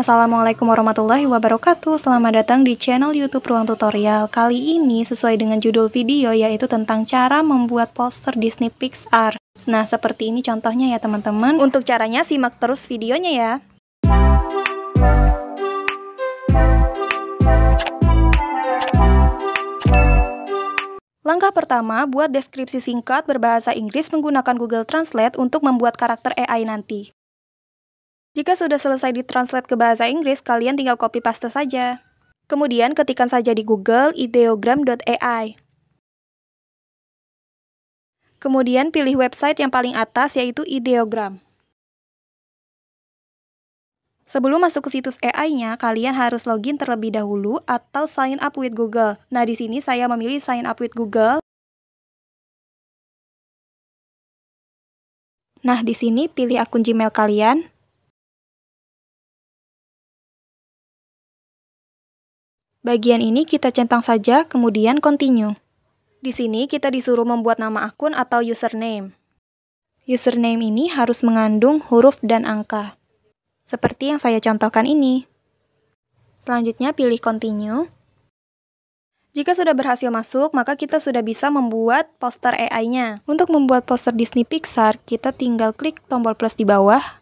Assalamualaikum warahmatullahi wabarakatuh Selamat datang di channel youtube Ruang Tutorial Kali ini sesuai dengan judul video yaitu tentang cara membuat poster Disney Pixar Nah seperti ini contohnya ya teman-teman Untuk caranya simak terus videonya ya Langkah pertama, buat deskripsi singkat berbahasa Inggris menggunakan Google Translate untuk membuat karakter AI nanti. Jika sudah selesai ditranslate ke bahasa Inggris, kalian tinggal copy paste saja. Kemudian ketikkan saja di Google ideogram.ai. Kemudian pilih website yang paling atas yaitu ideogram. Sebelum masuk ke situs AI-nya, kalian harus login terlebih dahulu atau sign up with Google. Nah, di sini saya memilih sign up with Google. Nah, di sini pilih akun Gmail kalian. Bagian ini kita centang saja, kemudian continue. Di sini kita disuruh membuat nama akun atau username. Username ini harus mengandung huruf dan angka. Seperti yang saya contohkan ini. Selanjutnya pilih continue. Jika sudah berhasil masuk, maka kita sudah bisa membuat poster AI-nya. Untuk membuat poster Disney Pixar, kita tinggal klik tombol plus di bawah.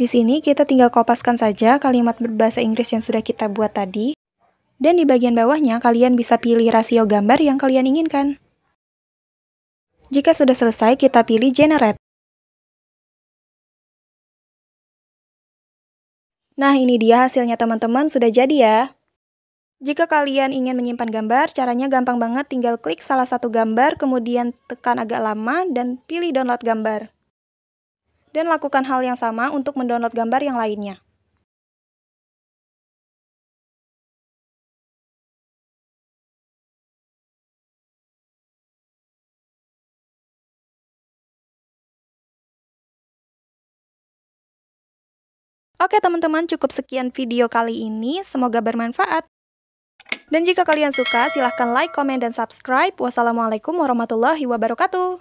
Di sini kita tinggal kopaskan saja kalimat berbahasa Inggris yang sudah kita buat tadi. Dan di bagian bawahnya, kalian bisa pilih rasio gambar yang kalian inginkan. Jika sudah selesai, kita pilih Generate. Nah, ini dia hasilnya teman-teman, sudah jadi ya. Jika kalian ingin menyimpan gambar, caranya gampang banget tinggal klik salah satu gambar, kemudian tekan agak lama, dan pilih download gambar. Dan lakukan hal yang sama untuk mendownload gambar yang lainnya. Oke teman-teman, cukup sekian video kali ini. Semoga bermanfaat. Dan jika kalian suka, silahkan like, komen, dan subscribe. Wassalamualaikum warahmatullahi wabarakatuh.